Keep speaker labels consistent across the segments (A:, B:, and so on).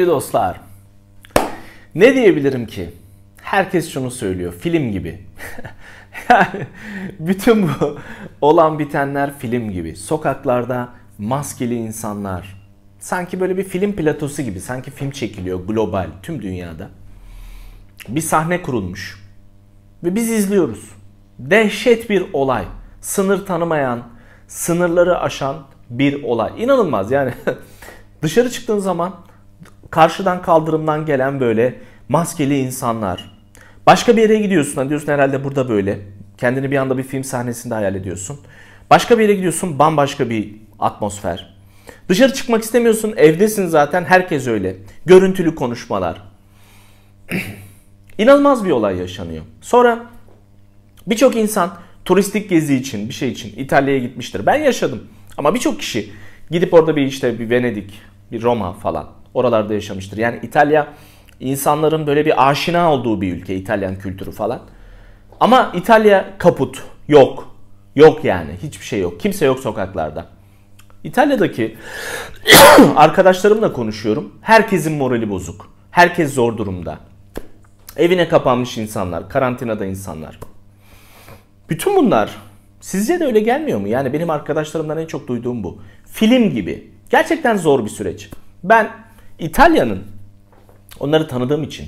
A: Sevgili dostlar, ne diyebilirim ki? Herkes şunu söylüyor, film gibi. yani bütün bu olan bitenler film gibi. Sokaklarda maskeli insanlar. Sanki böyle bir film platosu gibi. Sanki film çekiliyor global, tüm dünyada. Bir sahne kurulmuş. Ve biz izliyoruz. Dehşet bir olay. Sınır tanımayan, sınırları aşan bir olay. İnanılmaz yani. Dışarı çıktığın zaman karşıdan kaldırımdan gelen böyle maskeli insanlar. Başka bir yere gidiyorsun. Hani diyorsun herhalde burada böyle. Kendini bir anda bir film sahnesinde hayal ediyorsun. Başka bir yere gidiyorsun bambaşka bir atmosfer. Dışarı çıkmak istemiyorsun evdesin zaten herkes öyle. Görüntülü konuşmalar. İnanılmaz bir olay yaşanıyor. Sonra birçok insan turistik gezi için bir şey için İtalya'ya gitmiştir. Ben yaşadım ama birçok kişi gidip orada bir işte bir Venedik, bir Roma falan oralarda yaşamıştır. Yani İtalya insanların böyle bir aşina olduğu bir ülke İtalyan kültürü falan. Ama İtalya kaput, yok. Yok yani hiçbir şey yok. Kimse yok sokaklarda. İtalya'daki arkadaşlarımla konuşuyorum. Herkesin morali bozuk. Herkes zor durumda. Evine kapanmış insanlar, karantinada insanlar. Bütün bunlar sizce de öyle gelmiyor mu? Yani benim arkadaşlarımdan en çok duyduğum bu. Film gibi. Gerçekten zor bir süreç. Ben İtalya'nın onları tanıdığım için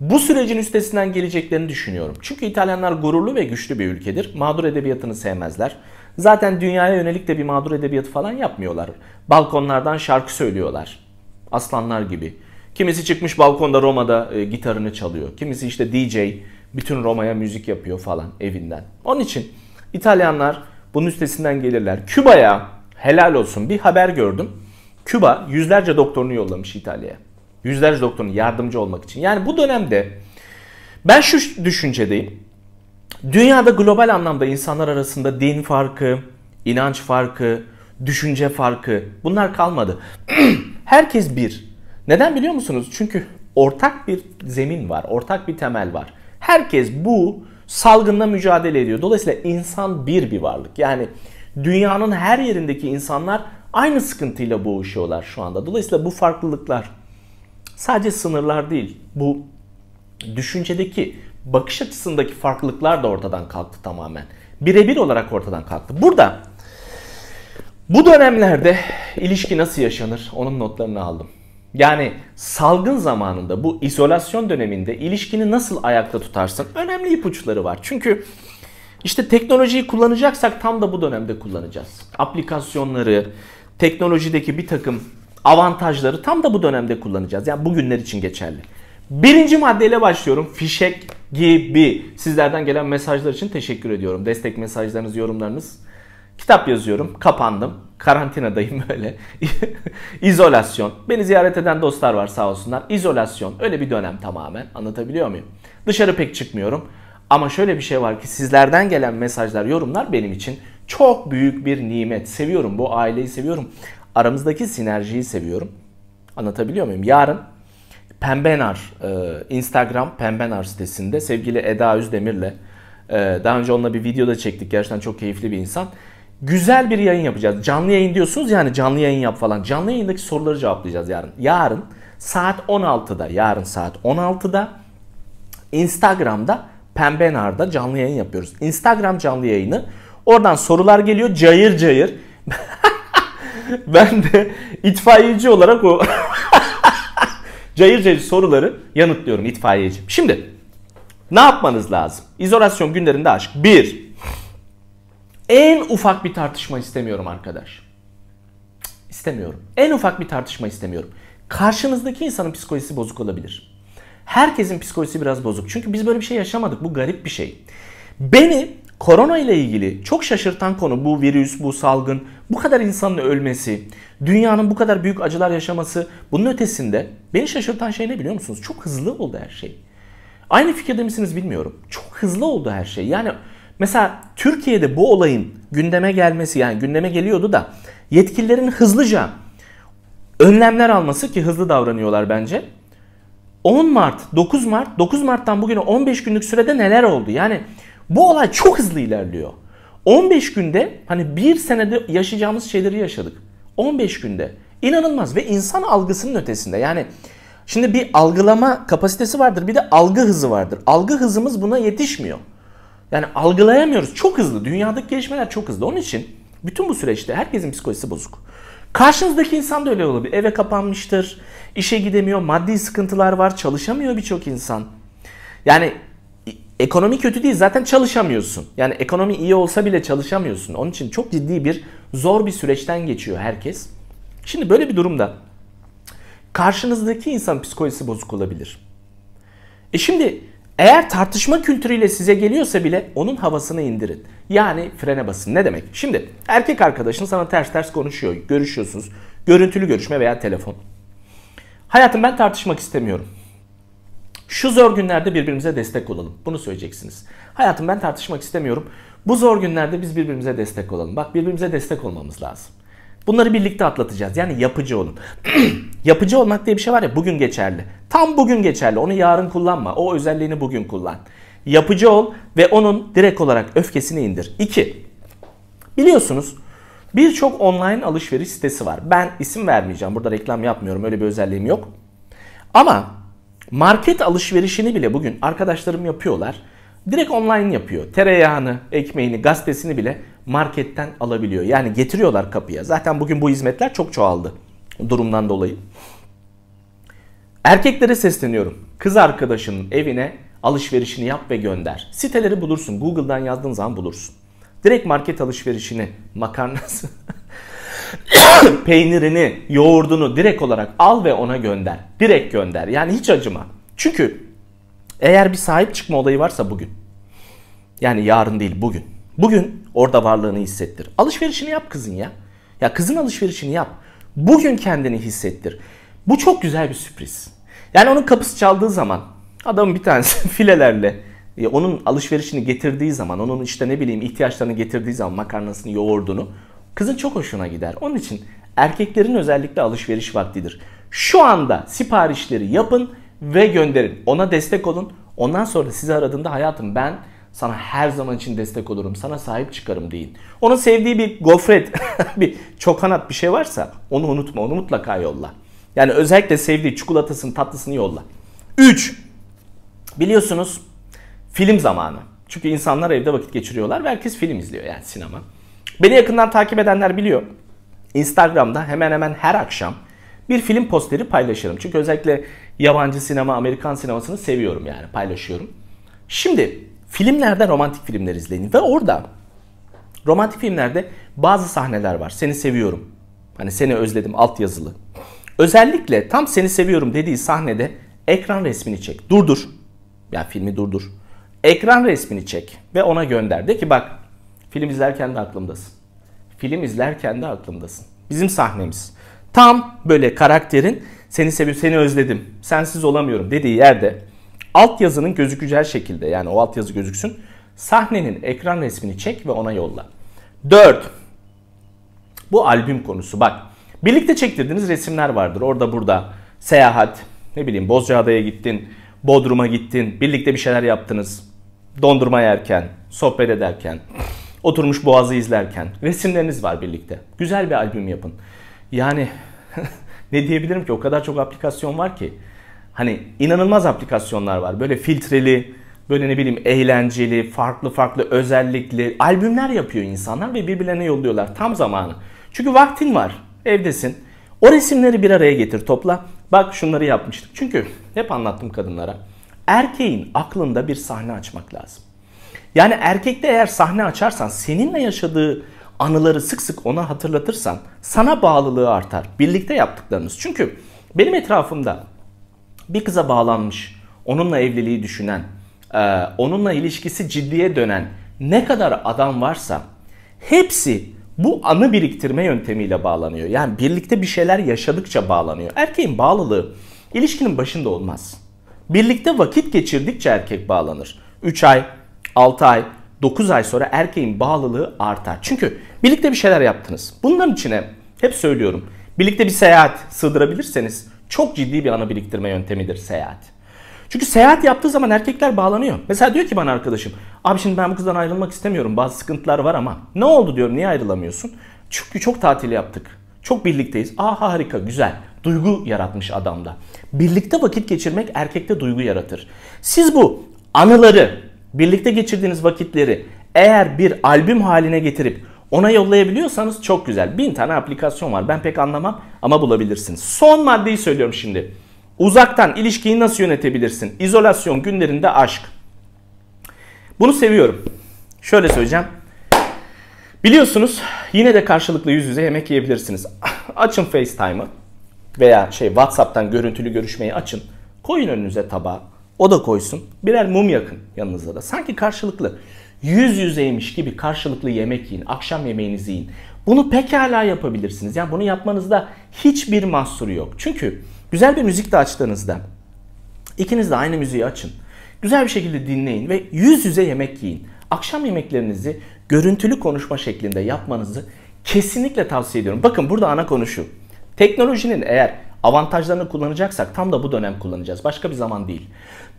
A: bu sürecin üstesinden geleceklerini düşünüyorum. Çünkü İtalyanlar gururlu ve güçlü bir ülkedir. Mağdur edebiyatını sevmezler. Zaten dünyaya yönelik de bir mağdur edebiyatı falan yapmıyorlar. Balkonlardan şarkı söylüyorlar. Aslanlar gibi. Kimisi çıkmış balkonda Roma'da e, gitarını çalıyor. Kimisi işte DJ bütün Roma'ya müzik yapıyor falan evinden. Onun için İtalyanlar bunun üstesinden gelirler. Küba'ya helal olsun bir haber gördüm. Küba yüzlerce doktorunu yollamış İtalya'ya. Yüzlerce doktorun yardımcı olmak için. Yani bu dönemde ben şu düşüncedeyim. Dünyada global anlamda insanlar arasında din farkı, inanç farkı, düşünce farkı bunlar kalmadı. Herkes bir. Neden biliyor musunuz? Çünkü ortak bir zemin var, ortak bir temel var. Herkes bu salgınla mücadele ediyor. Dolayısıyla insan bir bir varlık. Yani dünyanın her yerindeki insanlar aynı sıkıntıyla boğuşuyorlar şu anda. Dolayısıyla bu farklılıklar sadece sınırlar değil, bu düşüncedeki bakış açısındaki farklılıklar da ortadan kalktı tamamen. Birebir olarak ortadan kalktı. Burada bu dönemlerde ilişki nasıl yaşanır? Onun notlarını aldım. Yani salgın zamanında bu izolasyon döneminde ilişkini nasıl ayakta tutarsın? Önemli ipuçları var. Çünkü işte teknolojiyi kullanacaksak tam da bu dönemde kullanacağız. Aplikasyonları, teknolojideki bir takım avantajları tam da bu dönemde kullanacağız. Yani bugünler için geçerli. Birinci maddeyle başlıyorum. Fişek gibi. Sizlerden gelen mesajlar için teşekkür ediyorum. Destek mesajlarınız, yorumlarınız. Kitap yazıyorum. Kapandım. Karantinadayım böyle. İzolasyon. Beni ziyaret eden dostlar var sağ olsunlar. İzolasyon. Öyle bir dönem tamamen. Anlatabiliyor muyum? Dışarı pek çıkmıyorum. Ama şöyle bir şey var ki sizlerden gelen mesajlar, yorumlar benim için çok büyük bir nimet. Seviyorum bu aileyi seviyorum. Aramızdaki sinerjiyi seviyorum. Anlatabiliyor muyum? Yarın Pembenar, e, Instagram Pembenar sitesinde sevgili Eda Üzdemirle e, daha önce onunla bir video da çektik. Gerçekten çok keyifli bir insan. Güzel bir yayın yapacağız. Canlı yayın diyorsunuz yani canlı yayın yap falan. Canlı yayındaki soruları cevaplayacağız yarın. Yarın saat 16'da, yarın saat 16'da Instagram'da Pembenar'da canlı yayın yapıyoruz. Instagram canlı yayını Oradan sorular geliyor cayır cayır. ben de itfaiyeci olarak o cayır cayır soruları yanıtlıyorum itfaiyeci. Şimdi ne yapmanız lazım? İzolasyon günlerinde aşk. Bir, en ufak bir tartışma istemiyorum arkadaş. İstemiyorum. En ufak bir tartışma istemiyorum. Karşınızdaki insanın psikolojisi bozuk olabilir. Herkesin psikolojisi biraz bozuk. Çünkü biz böyle bir şey yaşamadık. Bu garip bir şey. Beni Korona ile ilgili çok şaşırtan konu bu virüs, bu salgın, bu kadar insanın ölmesi, dünyanın bu kadar büyük acılar yaşaması. Bunun ötesinde beni şaşırtan şey ne biliyor musunuz? Çok hızlı oldu her şey. Aynı fikirde misiniz bilmiyorum. Çok hızlı oldu her şey. Yani mesela Türkiye'de bu olayın gündeme gelmesi yani gündeme geliyordu da yetkililerin hızlıca önlemler alması ki hızlı davranıyorlar bence. 10 Mart, 9 Mart, 9 Mart'tan bugüne 15 günlük sürede neler oldu? Yani bu olay çok hızlı ilerliyor. 15 günde hani bir senede yaşayacağımız şeyleri yaşadık. 15 günde. inanılmaz ve insan algısının ötesinde. Yani şimdi bir algılama kapasitesi vardır bir de algı hızı vardır. Algı hızımız buna yetişmiyor. Yani algılayamıyoruz. Çok hızlı. Dünyadaki gelişmeler çok hızlı. Onun için bütün bu süreçte herkesin psikolojisi bozuk. Karşınızdaki insan da öyle olabilir. Eve kapanmıştır, işe gidemiyor, maddi sıkıntılar var, çalışamıyor birçok insan. Yani Ekonomi kötü değil zaten çalışamıyorsun. Yani ekonomi iyi olsa bile çalışamıyorsun. Onun için çok ciddi bir zor bir süreçten geçiyor herkes. Şimdi böyle bir durumda karşınızdaki insan psikolojisi bozuk olabilir. E şimdi eğer tartışma kültürüyle size geliyorsa bile onun havasını indirin. Yani frene basın. Ne demek? Şimdi erkek arkadaşın sana ters ters konuşuyor. Görüşüyorsunuz. Görüntülü görüşme veya telefon. Hayatım ben tartışmak istemiyorum. Şu zor günlerde birbirimize destek olalım. Bunu söyleyeceksiniz. Hayatım ben tartışmak istemiyorum. Bu zor günlerde biz birbirimize destek olalım. Bak birbirimize destek olmamız lazım. Bunları birlikte atlatacağız. Yani yapıcı olun. yapıcı olmak diye bir şey var ya bugün geçerli. Tam bugün geçerli. Onu yarın kullanma. O özelliğini bugün kullan. Yapıcı ol ve onun direkt olarak öfkesini indir. 2. Biliyorsunuz birçok online alışveriş sitesi var. Ben isim vermeyeceğim. Burada reklam yapmıyorum. Öyle bir özelliğim yok. Ama Market alışverişini bile bugün arkadaşlarım yapıyorlar. Direkt online yapıyor. Tereyağını, ekmeğini, gazetesini bile marketten alabiliyor. Yani getiriyorlar kapıya. Zaten bugün bu hizmetler çok çoğaldı durumdan dolayı. Erkeklere sesleniyorum. Kız arkadaşının evine alışverişini yap ve gönder. Siteleri bulursun. Google'dan yazdığın zaman bulursun. Direkt market alışverişini makarnası peynirini, yoğurdunu direkt olarak al ve ona gönder. Direkt gönder. Yani hiç acıma. Çünkü eğer bir sahip çıkma olayı varsa bugün. Yani yarın değil bugün. Bugün orada varlığını hissettir. Alışverişini yap kızın ya. Ya kızın alışverişini yap. Bugün kendini hissettir. Bu çok güzel bir sürpriz. Yani onun kapısı çaldığı zaman adam bir tanesi filelerle e, onun alışverişini getirdiği zaman, onun işte ne bileyim ihtiyaçlarını getirdiği zaman makarnasını, yoğurdunu Kızın çok hoşuna gider. Onun için erkeklerin özellikle alışveriş vaktidir. Şu anda siparişleri yapın ve gönderin. Ona destek olun. Ondan sonra sizi aradığında hayatım ben sana her zaman için destek olurum. Sana sahip çıkarım deyin. Onun sevdiği bir gofret, bir çokanat bir şey varsa onu unutma. Onu mutlaka yolla. Yani özellikle sevdiği çikolatasını, tatlısını yolla. 3. Biliyorsunuz film zamanı. Çünkü insanlar evde vakit geçiriyorlar ve herkes film izliyor yani sinema. Beni yakından takip edenler biliyor. Instagram'da hemen hemen her akşam bir film posteri paylaşırım. Çünkü özellikle yabancı sinema, Amerikan sinemasını seviyorum yani paylaşıyorum. Şimdi filmlerde romantik filmler izleyin ve orada romantik filmlerde bazı sahneler var. Seni seviyorum. Hani seni özledim alt yazılı. Özellikle tam seni seviyorum dediği sahnede ekran resmini çek. Durdur. Ya yani filmi durdur. Ekran resmini çek ve ona gönder. De ki bak Film izlerken de aklımdasın. Film izlerken de aklımdasın. Bizim sahnemiz. Tam böyle karakterin seni seviyorum, seni özledim, sensiz olamıyorum dediği yerde altyazının gözükeceği şekilde yani o altyazı gözüksün. Sahnenin ekran resmini çek ve ona yolla. 4. Bu albüm konusu bak. Birlikte çektirdiğiniz resimler vardır. Orada burada seyahat, ne bileyim Bozcaada'ya gittin, Bodrum'a gittin, birlikte bir şeyler yaptınız. Dondurma yerken, sohbet ederken. Oturmuş boğazı izlerken. Resimleriniz var birlikte. Güzel bir albüm yapın. Yani ne diyebilirim ki o kadar çok aplikasyon var ki. Hani inanılmaz aplikasyonlar var. Böyle filtreli, böyle ne bileyim eğlenceli, farklı farklı özellikli albümler yapıyor insanlar ve birbirlerine yolluyorlar tam zamanı. Çünkü vaktin var, evdesin. O resimleri bir araya getir, topla. Bak şunları yapmıştık. Çünkü hep anlattım kadınlara. Erkeğin aklında bir sahne açmak lazım. Yani erkekte eğer sahne açarsan seninle yaşadığı anıları sık sık ona hatırlatırsan sana bağlılığı artar. Birlikte yaptıklarınız. Çünkü benim etrafımda bir kıza bağlanmış, onunla evliliği düşünen, e, onunla ilişkisi ciddiye dönen ne kadar adam varsa hepsi bu anı biriktirme yöntemiyle bağlanıyor. Yani birlikte bir şeyler yaşadıkça bağlanıyor. Erkeğin bağlılığı ilişkinin başında olmaz. Birlikte vakit geçirdikçe erkek bağlanır. 3 ay, 6 ay, 9 ay sonra erkeğin bağlılığı artar. Çünkü birlikte bir şeyler yaptınız. Bunların içine hep söylüyorum. Birlikte bir seyahat sığdırabilirseniz çok ciddi bir anı biriktirme yöntemidir seyahat. Çünkü seyahat yaptığı zaman erkekler bağlanıyor. Mesela diyor ki bana arkadaşım, abi şimdi ben bu kızdan ayrılmak istemiyorum. Bazı sıkıntılar var ama ne oldu diyorum, niye ayrılamıyorsun? Çünkü çok tatil yaptık. Çok birlikteyiz. Aa harika, güzel. Duygu yaratmış adamda. Birlikte vakit geçirmek erkekte duygu yaratır. Siz bu anıları birlikte geçirdiğiniz vakitleri eğer bir albüm haline getirip ona yollayabiliyorsanız çok güzel. Bin tane aplikasyon var. Ben pek anlamam ama bulabilirsiniz. Son maddeyi söylüyorum şimdi. Uzaktan ilişkiyi nasıl yönetebilirsin? İzolasyon günlerinde aşk. Bunu seviyorum. Şöyle söyleyeceğim. Biliyorsunuz yine de karşılıklı yüz yüze yemek yiyebilirsiniz. açın FaceTime'ı veya şey WhatsApp'tan görüntülü görüşmeyi açın. Koyun önünüze tabağı. O da koysun. Birer mum yakın yanınızda da. Sanki karşılıklı. Yüz yüzeymiş gibi karşılıklı yemek yiyin. Akşam yemeğinizi yiyin. Bunu pekala yapabilirsiniz. Yani bunu yapmanızda hiçbir mahsuru yok. Çünkü güzel bir müzik de açtığınızda ikiniz de aynı müziği açın. Güzel bir şekilde dinleyin ve yüz yüze yemek yiyin. Akşam yemeklerinizi görüntülü konuşma şeklinde yapmanızı kesinlikle tavsiye ediyorum. Bakın burada ana konu şu. Teknolojinin eğer Avantajlarını kullanacaksak tam da bu dönem kullanacağız. Başka bir zaman değil.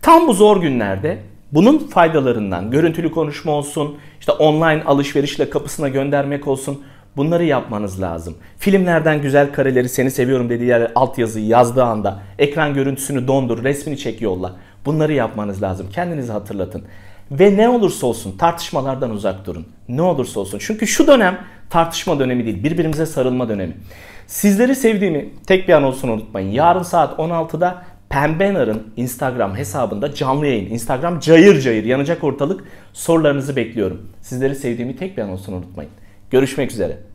A: Tam bu zor günlerde bunun faydalarından görüntülü konuşma olsun, işte online alışverişle kapısına göndermek olsun bunları yapmanız lazım. Filmlerden güzel kareleri seni seviyorum dediği yer altyazıyı yazdığı anda ekran görüntüsünü dondur, resmini çek yolla. Bunları yapmanız lazım. Kendinizi hatırlatın. Ve ne olursa olsun tartışmalardan uzak durun. Ne olursa olsun. Çünkü şu dönem tartışma dönemi değil. Birbirimize sarılma dönemi. Sizleri sevdiğimi tek bir an olsun unutmayın. Yarın saat 16'da Pembenar'ın Instagram hesabında canlı yayın. Instagram cayır cayır yanacak ortalık. Sorularınızı bekliyorum. Sizleri sevdiğimi tek bir an olsun unutmayın. Görüşmek üzere.